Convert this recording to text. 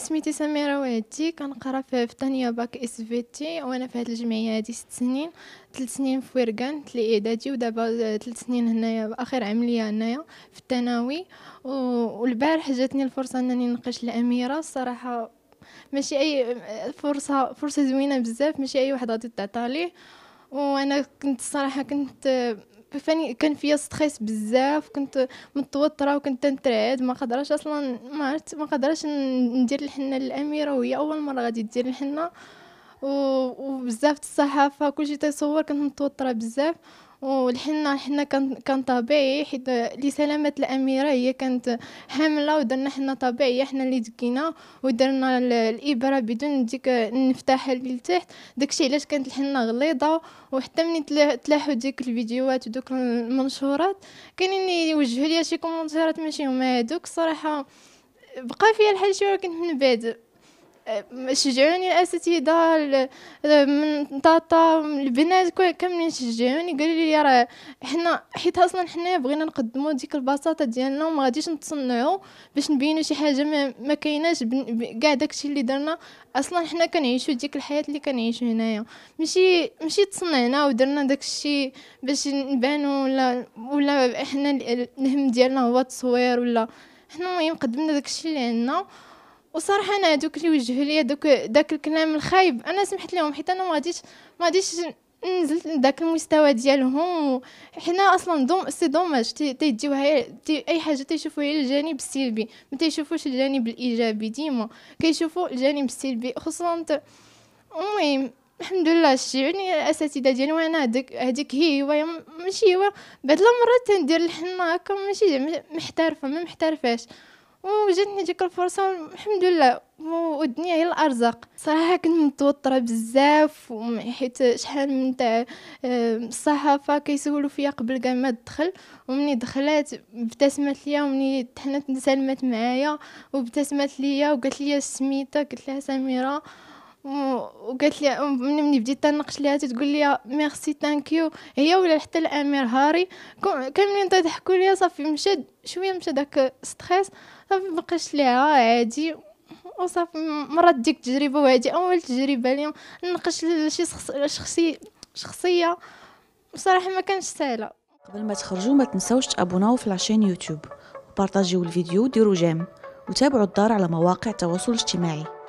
سميتي سميره وعدتي كنقرا في الثانيه باك اس في تي وانا في هذه الجمعيه هذه ست سنين ثلاث سنين في ويرغان تلي اعدادي ودابا ثلاث سنين هنايا اخر عمليه هنايا في الثانوي والبارح جاتني الفرصه انني نقش الاميره الصراحه ماشي اي فرصه فرصه زوينه بزاف ماشي اي واحد غادي تعطى ليه وانا كنت الصراحه كنت فاني كان فيا ستريس بزاف كنت متوتره وكنت نترعد ما قدرش اصلا ما عرفت ما قدرش ندير الحنه للاميره وهي اول مره غادي دير الحنه وبزاف الصحافه كلشي تيصور كنت متوتره بزاف والحنا حنا كان كان طبيعي حيت لسلامة الأميرة هي كانت حاملة ودرنا حنا طبيعية حنا اللي دكينا ودرنا الإبرة بدون ديك النفتاحة اللي لتحت داكشي علاش كانت الحنا غليظة وحتى ملي تلاحوا ديك الفيديوهات ودوك المنشورات كاينين يوجهوا ليا شي كومونتيرات ماشي هما هادوك الصراحة بقى فيا الحال شي كنت من بعد شجعوني الاساتذه من طاطا البنات كاملين شجعوني قالوا لي راه حنا حيت اصلا حنا بغينا نقدموا ديك البساطه ديالنا وما غاديش نتصنعوا باش نبينوا شي حاجه ما, ما كايناش كاع داكشي اللي درنا اصلا حنا كنعيشوا ديك الحياه اللي كنعيشوا هنايا ماشي ماشي تصنعنا ودرنا داكشي باش نبانوا ولا ولا حنا الهم ديالنا هو التصوير ولا حنا المهم قدمنا داكشي اللي عندنا وصراحه انا دوك اللي وجهوا لي دوك داك الكلام الخايب انا سمحت لهم حيت انا ما غاديش ما غاديش نزلت لذاك المستوى ديالهم حنا اصلا دوم سي دوماج تيديوها تي اي حاجه تيشوفوا هي الجانب السلبي ما تيشوفوش الجانب الايجابي ديما كيشوفوا الجانب السلبي خصوصا المهم الحمد لله يعني الاساتذه ديالي وانا هذيك هذيك هي هوايه ماشي هو بعض المرات تندير الحنه هكا ماشي محترفه ما محترفاش وجاتني ديك الفرصه الحمد لله والدنيا هي الارزاق صراحه كنت متوتره بزاف حيت شحال من تاع الصحافه كيسولوا فيا قبل كاع ما ندخل ومني دخلت ابتسمت ليا ومني تحنت سلمت معايا وابتسمت ليا وقالت لي سميتها قلت لها سميره وقالت لي مني ملي بديت تنقش ليها تقول لي ميرسي ثانكيو هي ولا حتى الامير هاري كاملين تضحكوا ليا صافي مشد شويه مشى داك ستريس صافي مبقاش ليها عادي وصافي مرات ديك التجربه وهادي اول تجربه لي نناقش شي شخصي شخصيه بصراحه ما كانش سهله قبل ما تخرجوا ما تنساوش تابوناو في لاشين يوتيوب وبارطاجيو الفيديو وديروا جيم وتابعوا الدار على مواقع التواصل الاجتماعي